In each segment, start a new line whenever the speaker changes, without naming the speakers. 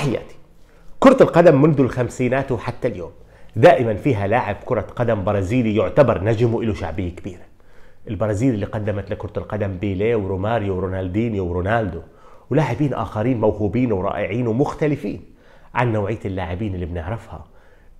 تحياتي كرة القدم منذ الخمسينات وحتى اليوم دائما فيها لاعب كرة قدم برازيلي يعتبر نجم وله شعبية كبيرة البرازيل اللي قدمت لكرة القدم بيليه وروماريو ورونالدينيو ورونالدو ولاعبين آخرين موهوبين ورائعين ومختلفين عن نوعية اللاعبين اللي بنعرفها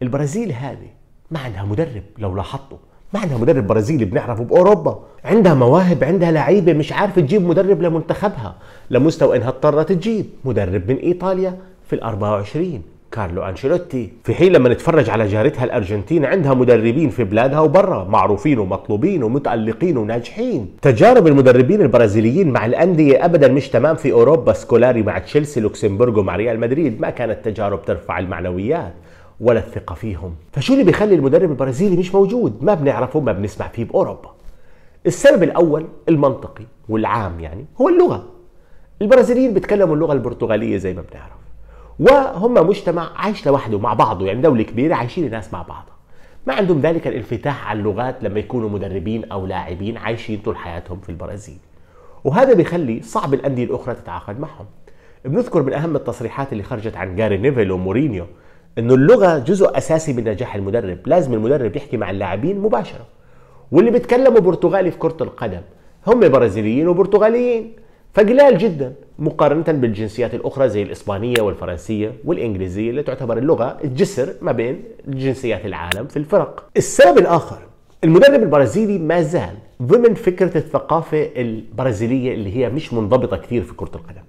البرازيل هذه ما عندها مدرب لو لاحظتوا ما عندها مدرب برازيلي بنعرفه باوروبا عندها مواهب عندها لعيبه مش عارفه تجيب مدرب لمنتخبها لمستوى انها اضطرت تجيب مدرب من ايطاليا في ال 24 كارلو انشيلوتي في حين لما نتفرج على جارتها الارجنتين عندها مدربين في بلادها وبرا معروفين ومطلوبين ومتالقين وناجحين تجارب المدربين البرازيليين مع الانديه ابدا مش تمام في اوروبا سكولاري مع تشيلسي لوكسمبورغ ومع ريال مدريد ما كانت تجارب ترفع المعنويات ولا الثقه فيهم فشو اللي بيخلي المدرب البرازيلي مش موجود ما بنعرفه ما بنسمع فيه باوروبا السبب الاول المنطقي والعام يعني هو اللغه البرازيليين بيتكلموا اللغه البرتغاليه زي ما بنعرف وهم مجتمع عايش لوحده مع بعضه يعني دولة كبيرة عايشين الناس مع بعض ما عندهم ذلك الانفتاح على اللغات لما يكونوا مدربين أو لاعبين عايشين طول حياتهم في البرازيل وهذا بيخلي صعب الأندية الأخرى تتعاقد معهم بنذكر من أهم التصريحات اللي خرجت عن جاري نيفل ومورينيو انه اللغه جزء اساسي من نجاح المدرب لازم المدرب يحكي مع اللاعبين مباشره واللي بيتكلموا برتغالي في كره القدم هم برازيليين وبرتغاليين فقلال جدا مقارنة بالجنسيات الأخرى زي الإسبانية والفرنسية والإنجليزية اللي تعتبر اللغة الجسر ما بين جنسيات العالم في الفرق السبب الآخر المدرب البرازيلي ما زال ضمن فكرة الثقافة البرازيلية اللي هي مش منضبطة كثير في كرة القدم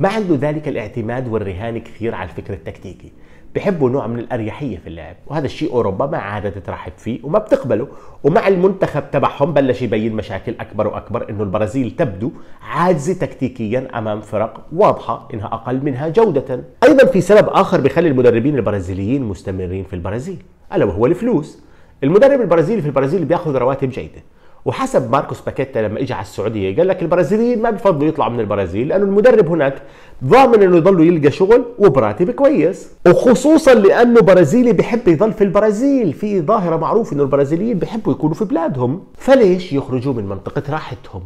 ما عنده ذلك الاعتماد والرهان كثير على الفكر التكتيكي بيحبوا نوع من الاريحيه في اللعب وهذا الشيء اوروبا ما عادت ترحب فيه وما بتقبله ومع المنتخب تبعهم بلش يبين مشاكل اكبر واكبر انه البرازيل تبدو عاجزه تكتيكيا امام فرق واضحه انها اقل منها جوده ايضا في سبب اخر بخلي المدربين البرازيليين مستمرين في البرازيل الا وهو الفلوس المدرب البرازيلي في البرازيل بياخذ رواتب جيده وحسب ماركوس باكيتا لما اجى على السعوديه قال لك البرازيليين ما بفضلوا يطلعوا من البرازيل لانه المدرب هناك ضامن انه يضلوا يلقى شغل وبراتب كويس وخصوصا لانه برازيلي بحب يضل في البرازيل في ظاهره معروفه انه البرازيليين بحبوا يكونوا في بلادهم فليش يخرجوا من منطقه راحتهم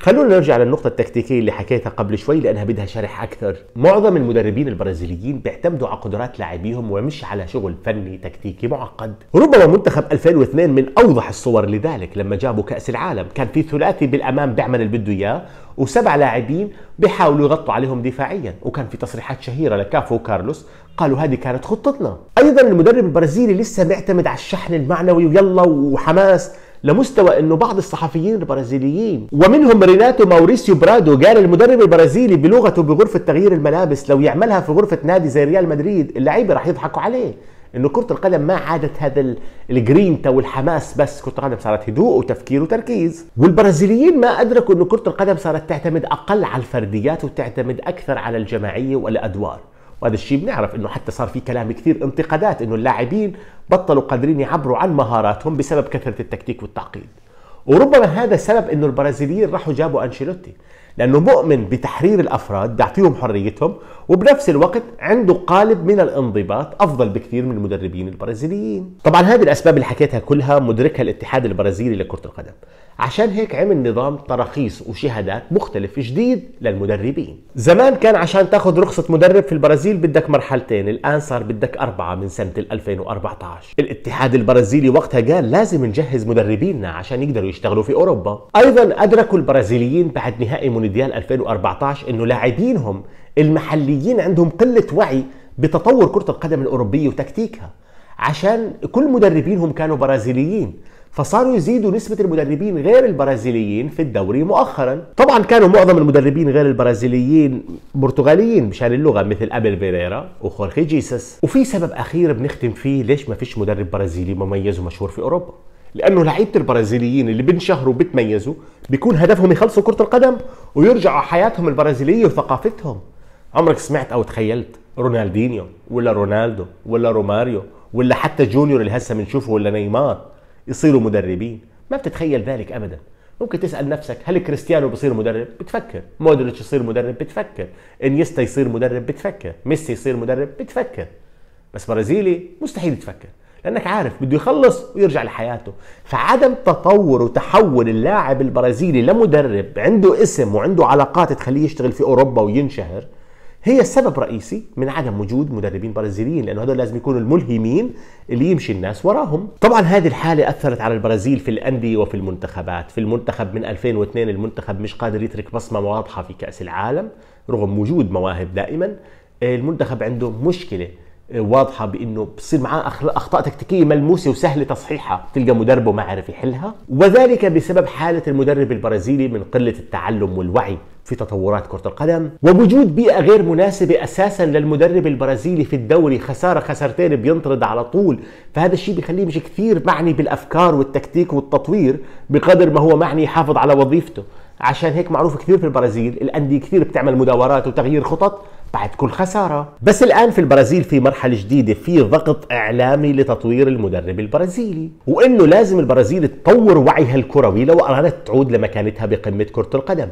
خلونا نرجع للنقطة التكتيكية اللي حكيتها قبل شوي لأنها بدها شرح أكثر. معظم المدربين البرازيليين بيعتمدوا على قدرات لاعبيهم ومش على شغل فني تكتيكي معقد. ربما منتخب 2002 من أوضح الصور لذلك لما جابوا كأس العالم، كان في ثلاثي بالأمام بيعمل اللي بده إياه وسبع لاعبين بيحاولوا يغطوا عليهم دفاعيا، وكان في تصريحات شهيرة لكافو وكارلوس قالوا هذه كانت خطتنا. أيضا المدرب البرازيلي لسه بيعتمد على الشحن المعنوي ويلا وحماس لمستوى انه بعض الصحفيين البرازيليين ومنهم ريناتو ماوريسيو برادو قال المدرب البرازيلي بلغته بغرفه تغيير الملابس لو يعملها في غرفه نادي زي ريال مدريد اللعيبه راح يضحكوا عليه انه كره القدم ما عادت هذا الجرينتا والحماس بس كره القدم صارت هدوء وتفكير وتركيز والبرازيليين ما ادركوا انه كره القدم صارت تعتمد اقل على الفرديات وتعتمد اكثر على الجماعيه والادوار وهذا الشيء بنعرف انه حتى صار في كلام كثير انتقادات انه اللاعبين بطلوا قادرين يعبروا عن مهاراتهم بسبب كثره التكتيك والتعقيد وربما هذا سبب انه البرازيليين راحوا جابوا انشيلوتي لانه مؤمن بتحرير الافراد بيعطيهم حريتهم وبنفس الوقت عنده قالب من الانضباط افضل بكثير من المدربين البرازيليين طبعا هذه الاسباب اللي حكيتها كلها مدركها الاتحاد البرازيلي لكره القدم عشان هيك عمل نظام تراخيص وشهادات مختلف جديد للمدربين زمان كان عشان تاخذ رخصة مدرب في البرازيل بدك مرحلتين الآن صار بدك أربعة من سنة 2014 الاتحاد البرازيلي وقتها قال لازم نجهز مدربينا عشان يقدروا يشتغلوا في أوروبا أيضا أدركوا البرازيليين بعد نهائي مونديال 2014 انه لاعبينهم المحليين عندهم قله وعي بتطور كره القدم الاوروبيه وتكتيكها عشان كل مدربينهم كانوا برازيليين فصاروا يزيدوا نسبة المدربين غير البرازيليين في الدوري مؤخرا طبعا كانوا معظم المدربين غير البرازيليين برتغاليين مشان اللغة مثل أبل فيريرا وخورخي جيسس وفي سبب أخير بنختم فيه ليش ما فيش مدرب برازيلي مميز ومشهور في أوروبا لانه لعيبه البرازيليين اللي بينشهروا وبتميزوا بيكون هدفهم يخلصوا كره القدم ويرجعوا حياتهم البرازيليه وثقافتهم عمرك سمعت او تخيلت رونالدينيو ولا رونالدو ولا روماريو ولا حتى جونيور اللي هسه بنشوفه ولا نيمار يصيروا مدربين ما بتتخيل ذلك ابدا ممكن تسال نفسك هل كريستيانو بصير مدرب بتفكر مودريتش يصير مدرب بتفكر انيستا يصير مدرب بتفكر ميسي يصير مدرب بتفكر بس برازيلي مستحيل تفكر لانك عارف بده يخلص ويرجع لحياته فعدم تطور وتحول اللاعب البرازيلي لمدرب عنده اسم وعنده علاقات تخليه يشتغل في اوروبا وينشهر هي سبب رئيسي من عدم وجود مدربين برازيليين لانه هدول لازم يكونوا الملهمين اللي يمشي الناس وراهم طبعا هذه الحاله اثرت على البرازيل في الانديه وفي المنتخبات في المنتخب من 2002 المنتخب مش قادر يترك بصمه واضحه في كاس العالم رغم وجود مواهب دائما المنتخب عنده مشكله آه، واضحه بانه بصير معاه اخطاء تكتيكيه ملموسه وسهل تصحيحها تلقى مدربه ما عرف يحلها وذلك بسبب حاله المدرب البرازيلي من قله التعلم والوعي في تطورات كرة القدم ووجود بيئة غير مناسبة أساسا للمدرب البرازيلي في الدوري خسارة خسارتين بينطرد على طول فهذا الشيء بيخليه مش كثير معني بالأفكار والتكتيك والتطوير بقدر ما هو معني يحافظ على وظيفته عشان هيك معروف كثير في البرازيل الأندية كثير بتعمل مداورات وتغيير خطط بعد كل خسارة بس الآن في البرازيل في مرحلة جديدة في ضغط إعلامي لتطوير المدرب البرازيلي وإنه لازم البرازيل تطور وعيها الكروي لو أرادت تعود لمكانتها بقمة كرة القدم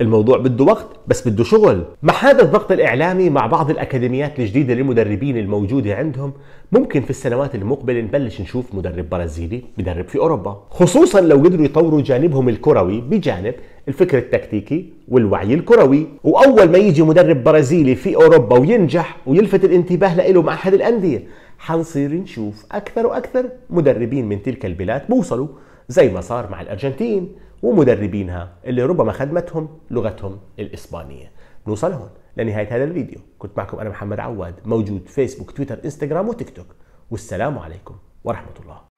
الموضوع بده وقت بس بده شغل مع هذا الضغط الإعلامي مع بعض الأكاديميات الجديدة للمدربين الموجودة عندهم ممكن في السنوات المقبلة نبلش نشوف مدرب برازيلي بدرب في أوروبا خصوصا لو قدروا يطوروا جانبهم الكروي بجانب الفكر التكتيكي والوعي الكروي واول ما يجي مدرب برازيلي في اوروبا وينجح ويلفت الانتباه له مع احد الانديه حنصير نشوف اكثر واكثر مدربين من تلك البلاد بوصلوا زي ما صار مع الارجنتين ومدربينها اللي ربما خدمتهم لغتهم الاسبانيه نوصل هون لنهايه هذا الفيديو كنت معكم انا محمد عواد موجود فيسبوك تويتر انستغرام وتيك توك والسلام عليكم ورحمه الله